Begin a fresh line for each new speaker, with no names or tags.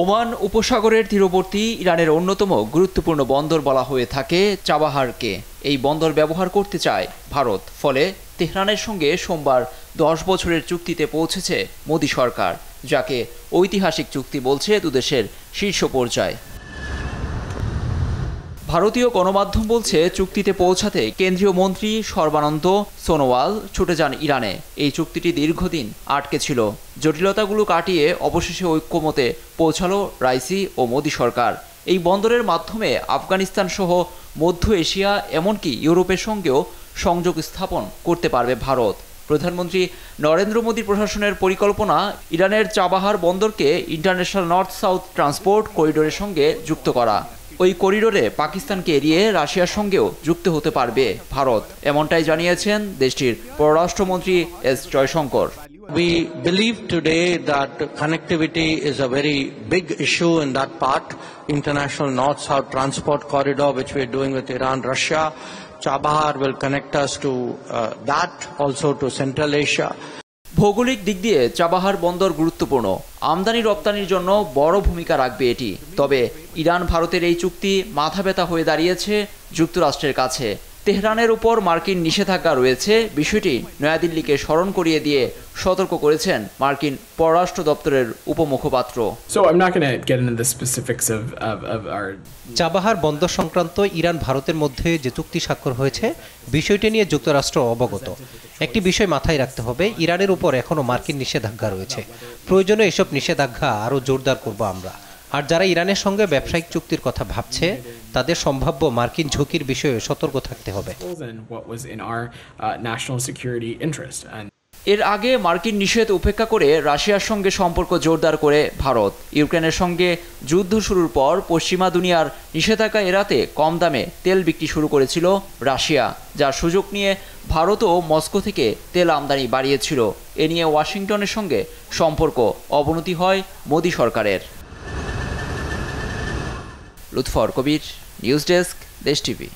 Oman উপসাগরের তীরবর্তী ইরানের অন্যতম গুরুত্বপূর্ণ বন্দর বলা হয়ে থাকে চাবাহারকে এই বন্দর ব্যবহার করতে চায় ভারত ফলে তেহরানের সঙ্গে সোমবার দশ বছরের চুক্তিতে পৌঁছেছে মোদী সরকার যাকে ঐতিহাসিক চুক্তি বলছে দুদেশের শীর্ষ পর্যায়ে ভারতীয় গণমাধ্যম বলছে চুক্তিতে পৌঁছাতে কেন্দ্রীয় মন্ত্রী সর্বানন্দ সোনোয়াল ছুটে যান ইরানে এই চুক্তিটি দীর্ঘদিন আটকে ছিল জটিলতাগুলো কাটিয়ে অবশেষে ঐক্যমতে পৌঁছালো রাইসি ও মোদী সরকার এই বন্দরের মাধ্যমে আফগানিস্তান সহ মধ্য এশিয়া এমনকি ইউরোপের সঙ্গেও সংযোগ স্থাপন করতে পারবে ভারত প্রধানমন্ত্রী নরেন্দ্র মোদী প্রশাসনের পরিকল্পনা ইরানের চাবাহার বন্দরকে ইন্টারন্যাশনাল নর্থ সাউথ ট্রান্সপোর্ট করিডোরের সঙ্গে যুক্ত করা ওই করিডোরে পাকিস্তানকে এড়িয়ে রাশিয়ার সঙ্গেও যুক্ত হতে পারবে ভারত এমনটাই জানিয়েছেন দেশটির পররাষ্ট্রমন্ত্রী S Jaishankar
We believe today that connectivity is a very big issue in that part, international north-south transport corridor, which we are doing with Iran, Russia. Chabahar will connect us to uh, that, also to Central Asia. ভৌগোলিক দিক দিয়ে চাবাহার বন্দর
গুরুত্বপূর্ণ আমদানি রপ্তানির জন্য বড় ভূমিকা রাখবে এটি তবে ইরান ভারতের এই চুক্তি মাথা ব্যথা হয়ে দাঁড়িয়েছে যুক্তরাষ্ট্রের কাছে তেহরানের উপর মার্কিন নিষেধাজ্ঞা রয়েছে বিষয়টি নয়াদিল্লিকে স্মরণ করিয়ে দিয়ে সতর্ক করেছেন মার্কিন পররাষ্ট্র দপ্তরের উপমুখপাত্র
চাবাহার বন্দর সংক্রান্ত ইরান ভারতের মধ্যে যে চুক্তি স্বাক্ষর হয়েছে বিষয়টি নিয়ে যুক্তরাষ্ট্র অবগত একটি বিষয় মাথায় রাখতে হবে ইরানের উপর এখনও মার্কিন নিষেধাজ্ঞা রয়েছে প্রয়োজনে এসব নিষেধাজ্ঞা আরও জোরদার করব আমরা আর যারা ইরানের সঙ্গে ব্যবসায়িক চুক্তির কথা ভাবছে তাদের সম্ভাব্য মার্কিন ঝুঁকির বিষয়ে সতর্ক থাকতে হবে
এর আগে মার্কিন নিষেধ উপেক্ষা করে রাশিয়ার সঙ্গে
সম্পর্ক জোরদার করে ভারত ইউক্রেনের সঙ্গে যুদ্ধ শুরুর পর পশ্চিমা দুনিয়ার নিষেধাজ্ঞা এড়াতে কম দামে তেল বিক্রি শুরু করেছিল রাশিয়া যার সুযোগ নিয়ে ভারতও মস্কো থেকে তেল আমদানি বাড়িয়েছিল এ নিয়ে ওয়াশিংটনের সঙ্গে সম্পর্ক অবনতি হয় মোদী সরকারের Lutfor Kabir news desk Desh TV